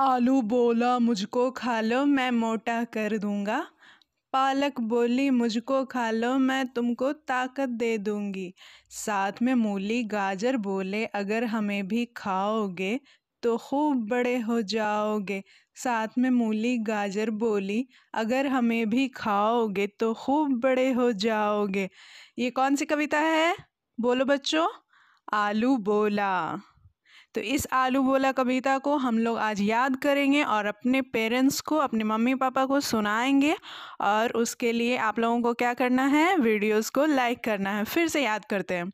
आलू बोला मुझको खा लो मैं मोटा कर दूँगा पालक बोली मुझको खा लो मैं तुमको ताकत दे दूँगी साथ में मूली गाजर बोले अगर हमें भी खाओगे तो खूब बड़े हो जाओगे साथ में मूली गाजर बोली अगर हमें भी खाओगे तो खूब बड़े हो जाओगे ये कौन सी कविता है बोलो बच्चों आलू बोला तो इस आलू बोला कविता को हम लोग आज याद करेंगे और अपने पेरेंट्स को अपने मम्मी पापा को सुनाएंगे और उसके लिए आप लोगों को क्या करना है वीडियोस को लाइक करना है फिर से याद करते हैं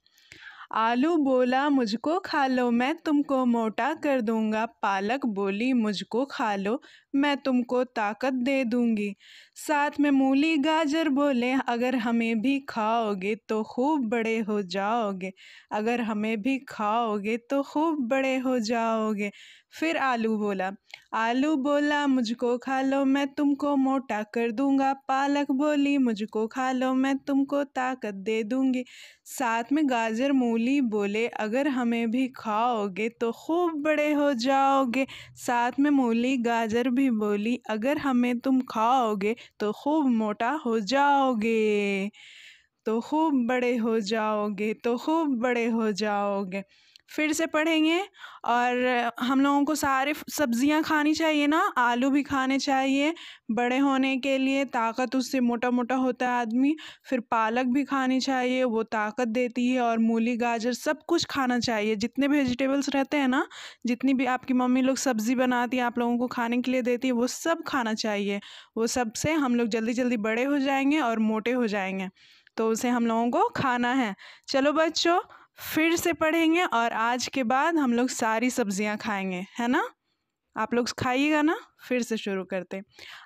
आलू बोला मुझको खा लो मैं तुमको मोटा कर दूंगा पालक बोली मुझको खा लो मैं तुमको ताकत दे दूंगी साथ में मूली गाजर बोले अगर हमें भी खाओगे तो खूब बड़े हो जाओगे अगर हमें भी खाओगे तो खूब बड़े हो जाओगे फिर आलू बोला आलू बोला मुझको खा लो मैं तुमको मोटा कर दूंगा पालक बोली मुझको खा लो मैं तुमको ताकत दे दूंगी साथ में गाजर मूली बोले अगर हमें भी खाओगे तो खूब बड़े हो जाओगे साथ में मूली गाजर भी बोली अगर हमें तुम खाओगे तो खूब मोटा हो जाओगे तो खूब बड़े हो जाओगे तो खूब बड़े हो जाओगे फिर से पढ़ेंगे और हम लोगों को सारे सब्जियां खानी चाहिए ना आलू भी खाने चाहिए बड़े होने के लिए ताकत उससे मोटा मोटा होता है आदमी फिर पालक भी खानी चाहिए वो ताकत देती है और मूली गाजर सब कुछ खाना चाहिए जितने वेजिटेबल्स रहते हैं ना जितनी भी आपकी मम्मी लोग सब्ज़ी बनाती है आप लोगों को खाने के लिए देती है वो सब खाना चाहिए वो सबसे हम लोग जल्दी जल्दी बड़े हो जाएंगे और मोटे हो जाएंगे तो उसे हम लोगों को खाना है चलो बच्चों फिर से पढ़ेंगे और आज के बाद हम लोग सारी सब्जियां खाएंगे है ना आप लोग खाइएगा ना फिर से शुरू करते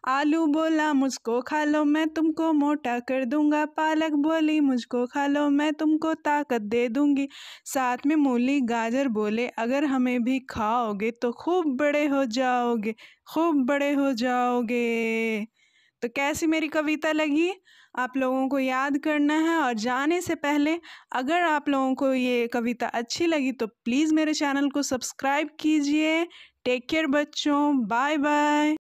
आलू बोला मुझको खा लो मैं तुमको मोटा कर दूंगा पालक बोली मुझको खा लो मैं तुमको ताकत दे दूंगी साथ में मूली गाजर बोले अगर हमें भी खाओगे तो खूब बड़े हो जाओगे खूब बड़े हो जाओगे तो कैसी मेरी कविता लगी आप लोगों को याद करना है और जाने से पहले अगर आप लोगों को ये कविता अच्छी लगी तो प्लीज़ मेरे चैनल को सब्सक्राइब कीजिए टेक केयर बच्चों बाय बाय